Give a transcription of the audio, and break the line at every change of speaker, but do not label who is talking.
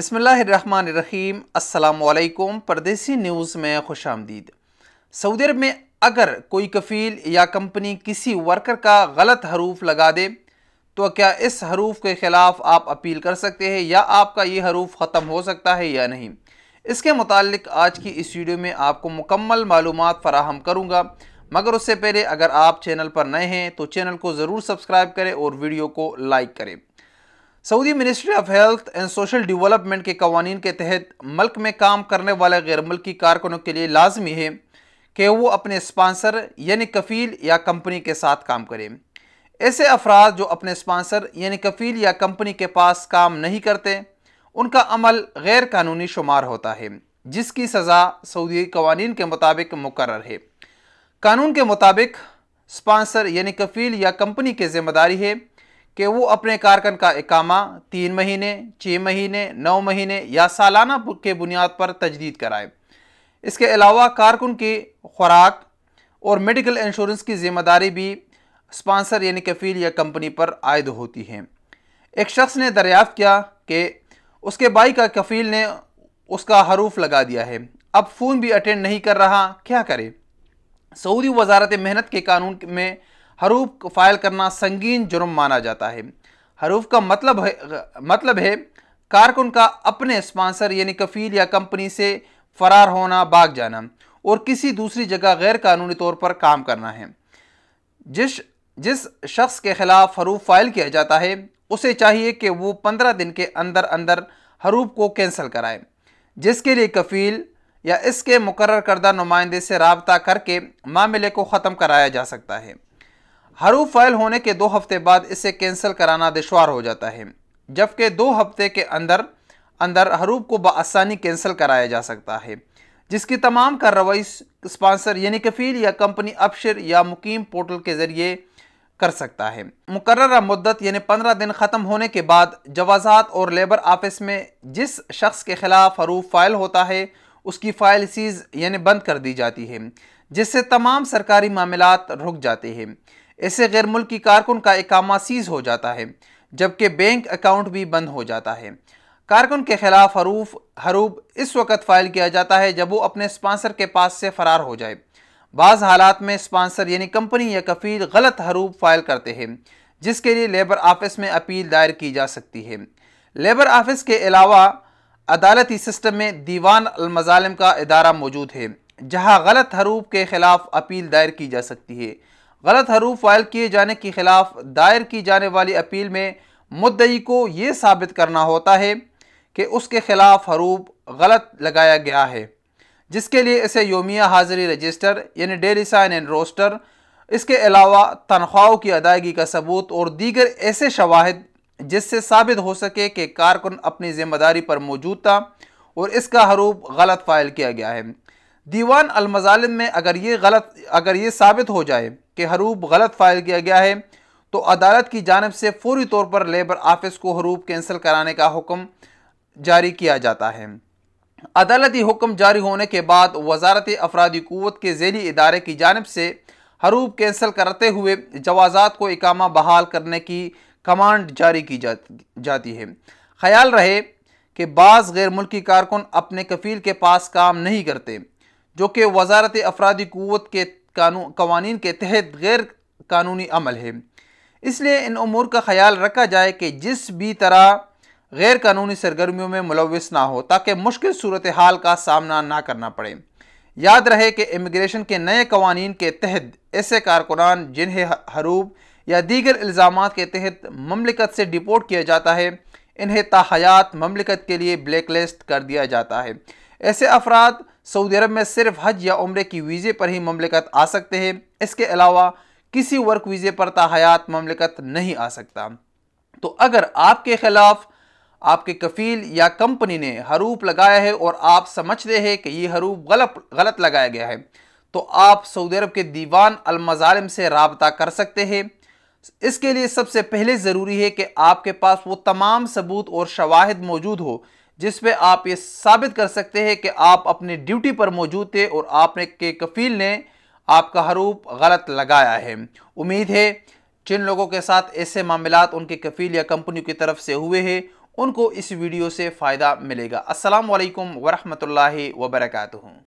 बसमीम अल्लाम परदेसी न्यूज़ में खुश आमदीद सऊदी अरब में अगर कोई कफ़ील या कंपनी किसी वर्कर का गलत हरूफ लगा दे तो क्या इस हरूफ के ख़िलाफ़ आप अपील कर सकते हैं या आपका ये हरूफ ख़त्म हो सकता है या नहीं इसके मतलब आज की इस वीडियो में आपको मुकम्मल मालूम फ़राहम करूँगा मगर उससे पहले अगर आप चैनल पर नए हैं तो चैनल को ज़रूर सब्सक्राइब करें और वीडियो को लाइक करें Saudi ministry of health and social development के कवानीन के तहत मल्क में काम करने वाले गैर मुल्की कारकुनों के लिए लाजमी है कि वो अपने स्पॉन्सर यानी कफ़ील या कंपनी के साथ काम करें ऐसे अफराद जो अपने स्पॉन्सर यानी कफ़ील या कंपनी के पास काम नहीं करते उनका अमल गैर कानूनी शुमार होता है जिसकी सज़ा सऊदी कवानीन के मुताबिक मुकर है कानून के मुताबिक स्पॉन्सर यानी कफ़ील या कंपनी की जिम्मेदारी है कि वो अपने कारकन का इकामा तीन महीने छः महीने नौ महीने या सालाना के बुनियाद पर तजदीद कराए इसके अलावा कारकुन की खुराक और मेडिकल इंश्योरेंस की जिम्मेदारी भी स्पॉन्सर यानी कफील या कंपनी पर आयद होती है एक शख्स ने दरियाफ़ किया कि उसके भाई का कफील ने उसका हरूफ लगा दिया है अब फ़ोन भी अटेंड नहीं कर रहा क्या करे सऊदी वजारत मेहनत के कानून में हरूफ को फाइल करना संगीन जुर्म माना जाता है हरूफ का मतलब है मतलब है कारकुन का अपने स्पॉन्सर यानी कफील या कंपनी से फरार होना भाग जाना और किसी दूसरी जगह गैर कानूनी तौर पर काम करना है जिस जिस शख्स के खिलाफ हरूफ फाइल किया जाता है उसे चाहिए कि वो पंद्रह दिन के अंदर अंदर हरूफ को कैंसिल कराए जिसके लिए कफील या इसके मुकर करदा नुमाइंदे से रबता करके मामले को ख़त्म कराया जा सकता है हरूफ फैल होने के दो हफ्ते बाद इसे कैंसिल कराना दुशवार हो जाता है जबकि दो हफ्ते के अंदर अंदर हरूफ को बसानी कैंसिल कराया जा सकता है जिसकी तमाम कार्रवाई स्पॉन्सर यानी कफील या कंपनी अपशर या मुकीम पोर्टल के ज़रिए कर सकता है मुकर मदत यानी पंद्रह दिन ख़त्म होने के बाद जवाजात और लेबर ऑफिस में जिस शख्स के ख़िलाफ़ हरूफ फाइल होता है उसकी फ़ाइल सीज यानी बंद कर दी जाती है जिससे तमाम सरकारी मामला रुक जाते हैं इससे गैर मुल्की कारकुन का इकामा सीज हो जाता है जबकि बैंक अकाउंट भी बंद हो जाता है कारकुन के खिलाफ हरूफ हरूब इस वक्त फाइल किया जाता है जब वो अपने स्पॉन्सर के पास से फरार हो जाए बाज़ हालात में स्पॉन्सर यानी कंपनी या कफील गलत हरूब फाइल करते हैं जिसके लिए लेबर ऑफिस में अपील दायर की जा सकती है लेबर ऑफिस के अलावा अदालती सिस्टम में दीवान अलमजालम का अदारा मौजूद है जहां गलत हरूब के ख़िलाफ़ अपील दायर की जा सकती है गलत हरूफ फाइल किए जाने के खिलाफ दायर की जाने वाली अपील में मुद्दई को ये साबित करना होता है कि उसके खिलाफ हरूफ गलत लगाया गया है जिसके लिए इसे योमिया हाजिरी रजिस्टर यानी डेली साइन एंड रोस्टर इसके अलावा तनख्वाहों की अदायगी का सबूत और दीगर ऐसे शवाहद जिससे साबित हो सके कि कारकुन अपनी जिम्मेदारी पर मौजूद था और इसका हरूफ गलत फाइल किया गया है दीवान अलमजालिम में अगर ये गलत अगर ये साबित हो जाए कि हरूप गलत फाइल किया गया है तो अदालत की जानब से फौरी तौर पर लेबर ऑफिस को हरूप कैंसिल कराने का हुक्म जारी किया जाता है अदालती हुक्म जारी होने के बाद वजारत अफरादी क़वत के जैली इदारे की जानब से हरूप कैंसिल करते हुए जवाजात को इकामा बहाल करने की कमांड जारी की जा जाती है ख्याल रहे कि बाज़ गैर मुल्की कारकुन अपने कफ़ील के पास काम नहीं करते जो कि वजारत अफराधी क़वत के कवानी कवानीन के तहत गैर कानूनी अमल है इसलिए इन अमूर का ख्याल रखा जाए कि जिस भी तरह गैर कानूनी सरगर्मियों में मुलविस ना हो ताकि मुश्किल सूरत हाल का सामना ना करना पड़े याद रहे कि इमिग्रेशन के नए कवानीन के तहत ऐसे कारकुनान जिन्हें हरूब या दीगर इल्ज़ाम के तहत ममलिकत से डिपोर्ट किया जाता है इन्हें ताहयात ममलिकत के लिए ब्लैक लिस्ट कर दिया जाता है ऐसे अफराद सऊदी अरब में सिर्फ हज या उम्र की वीज़े पर ही ममलिकत आ सकते हैं इसके अलावा किसी वर्क वीज़े पर ताहयात ममलिकत नहीं आ सकता तो अगर आपके ख़िलाफ़ आपके कफ़ील या कंपनी ने हरूप लगाया है और आप समझते हैं कि ये हरूप गलत गलत लगाया गया है तो आप सऊदी अरब के दीवान अलमजालिम से रबता कर सकते हैं इसके लिए सबसे पहले ज़रूरी है कि आपके पास वो तमाम सबूत और शवाहद मौजूद हो जिसपे आप ये साबित कर सकते हैं कि आप अपनी ड्यूटी पर मौजूद थे और आपने के कफील ने आपका हरूप गलत लगाया है उम्मीद है जिन लोगों के साथ ऐसे मामला उनके कफील या कंपनी की तरफ से हुए हैं उनको इस वीडियो से फ़ायदा मिलेगा असलकम वरहमल वर्का